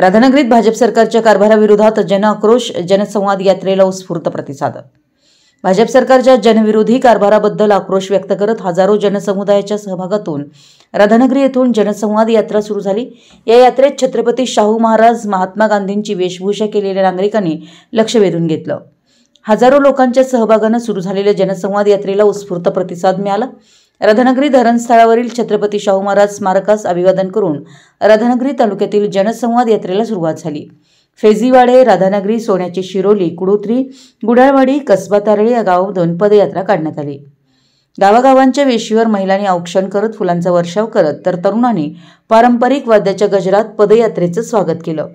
राधानगरीत भाजप सरकारच्या कारभाराविरोधात जनआक्रोश जनसंवाद यात्रेला उत्स्फूर्त प्रतिसाद भाजप सरकारच्या जनविरोधी कारभाराबद्दल आक्रोश व्यक्त करत हजारो जनसमुदायाच्या सहभागातून राधानगरी येथून जनसंवाद यात्रा सुरू झाली या यात्रेत छत्रपती शाहू महाराज महात्मा गांधींची वेशभूषा केलेल्या नागरिकांनी लक्ष वेधून घेतलं हजारो लोकांच्या सहभागानं सुरू झालेल्या जनसंवाद यात्रेला उत्स्फूर्त प्रतिसाद मिळाला राधानगरी धरणस्थळावरील छत्रपती शाहू महाराज स्मारकास अभिवादन करून राधानगरी तालुक्यातील जनसंवाद यात्रेला सुरुवात झाली फेजीवाडे राधानगरी सोन्याची शिरोली कुडोत्री गुडाळवाडी कसबा तारळी या दोन पदयात्रा काढण्यात आली गावागावांच्या वेशीवर महिलांनी औक्षण करत फुलांचा वर्षाव करत तर तरुणांनी पारंपरिक वाद्याच्या गजरात पदयात्रेचं स्वागत केलं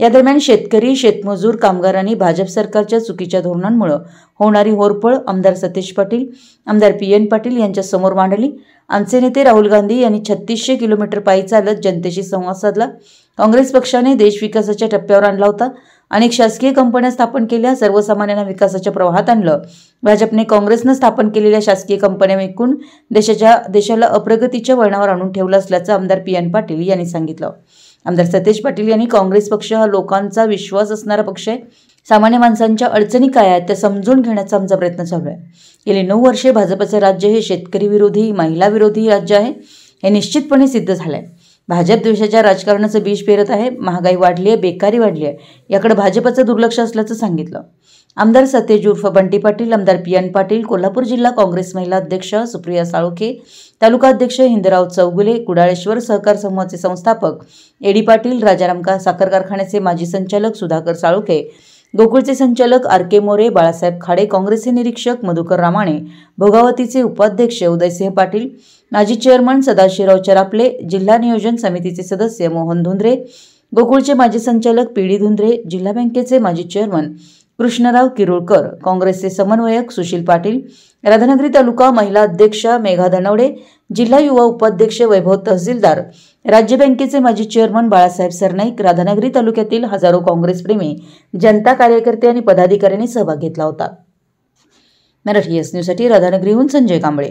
या दरम्यान शेतकरी शेतमजूर कामगारांनी भाजप सरकारच्या चुकीच्या धोरणांमुळे होणारी होरपळ आमदार सतीश पाटील आमदार पी एन पाटील यांच्यासमोर मांडली आमचे नेते राहुल गांधी यांनी छत्तीसशे किलोमीटर पायी चालत जनतेशी संवाद साधला काँग्रेस पक्षाने देश विकासाच्या टप्प्यावर आणला होता अनेक शासकीय कंपन्या स्थापन केल्या सर्वसामान्यांना विकासाच्या प्रवाहात आणलं भाजपने काँग्रेसनं स्थापन केलेल्या शासकीय कंपन्या विकून देशाच्या देशाला अप्रगतीच्या वळणावर आणून ठेवलं असल्याचं आमदार पी एन पाटील यांनी सांगितलं आमदार सतेज पाटील यांनी काँग्रेस पक्ष हा लोकांचा विश्वास असणारा पक्ष आहे सामान्य माणसांच्या अडचणी काय आहेत त्या समजून घेण्याचा आमचा प्रयत्न चालू आहे गेली नऊ वर्षे भाजपचे राज्य हे शेतकरी विरोधी महिला विरोधी राज्य आहे हे निश्चितपणे सिद्ध झालं आहे भाजप देशाच्या राजकारणाचं बीज पेरत आहे महागाई वाढली आहे बेकारी वाढली आहे याकडे भाजपचं दुर्लक्ष असल्याचं सांगितलं आमदार सतेज उर्फ बंटी पाटील आमदार पी एन पाटील कोल्हापूर जिल्हा काँग्रेस महिला अध्यक्ष सुप्रिया साळोखे तालुका अध्यक्ष हिंदराव चौगुले कुडाळेश्वर सहकार समूहाचे संस्थापक एडी पाटील राजाराम का साखर कारखान्याचे माजी संचालक सुधाकर साळोखे गोकुळचे संचालक आर के मोरे बाळासाहेब खाडे काँग्रेसचे निरीक्षक मधुकर रामाणे भोगावतीचे उपाध्यक्ष उदयसिंह पाटील माजी चेअरमन सदाशिवराव चरापले जिल्हा नियोजन समितीचे सदस्य मोहन धुंद्रे गोकुळचे माजी संचालक पी डी धुंद्रे जिल्हा बँकेचे माजी चेअरमन कृष्णराव किरुळकर काँग्रेसचे समन्वयक सुशील पाटील राधानगरी तालुका महिला अध्यक्षा मेघा धनवडे जिल्हा युवा उपाध्यक्ष वैभव तहसीलदार राज्य बँकेचे माजी चेअरमन बाळासाहेब सरनाईक राधानगरी तालुक्यातील हजारो प्रेमी जनता कार्यकर्ते आणि पदाधिकाऱ्यांनी सहभाग घेतला होता मराठी एस न्यूजसाठी राधानगरीहून संजय कांबळे